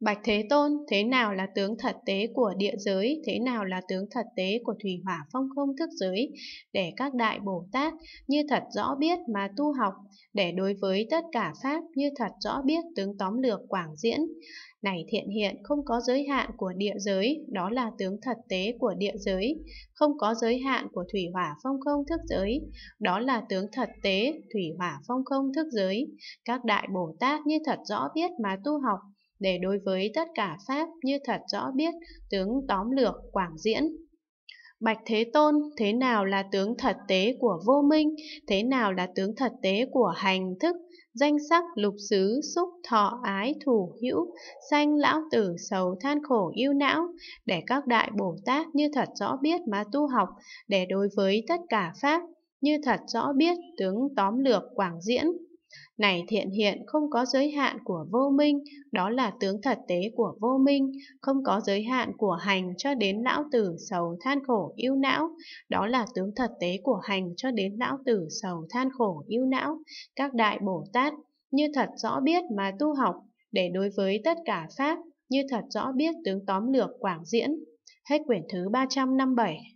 Bạch Thế Tôn, thế nào là tướng thật tế của địa giới, thế nào là tướng thật tế của thủy hỏa phong không thức giới, để các đại Bồ Tát như thật rõ biết mà tu học, để đối với tất cả Pháp như thật rõ biết tướng tóm lược quảng diễn. Này thiện hiện không có giới hạn của địa giới, đó là tướng thật tế của địa giới, không có giới hạn của thủy hỏa phong không thức giới, đó là tướng thật tế, thủy hỏa phong không thức giới. Các đại Bồ Tát như thật rõ biết mà tu học, để đối với tất cả pháp như thật rõ biết, tướng tóm lược quảng diễn. Bạch Thế Tôn, thế nào là tướng thật tế của vô minh, thế nào là tướng thật tế của hành thức, danh sắc lục xứ xúc thọ ái thủ hữu sanh lão tử sầu than khổ yêu não để các đại bồ tát như thật rõ biết mà tu học để đối với tất cả pháp như thật rõ biết tướng tóm lược quảng diễn này thiện hiện không có giới hạn của vô minh, đó là tướng thật tế của vô minh, không có giới hạn của hành cho đến lão tử sầu than khổ yêu não, đó là tướng thật tế của hành cho đến lão tử sầu than khổ yêu não. Các đại Bồ Tát như thật rõ biết mà tu học, để đối với tất cả pháp như thật rõ biết tướng tóm lược quảng diễn. Hết quyển thứ 357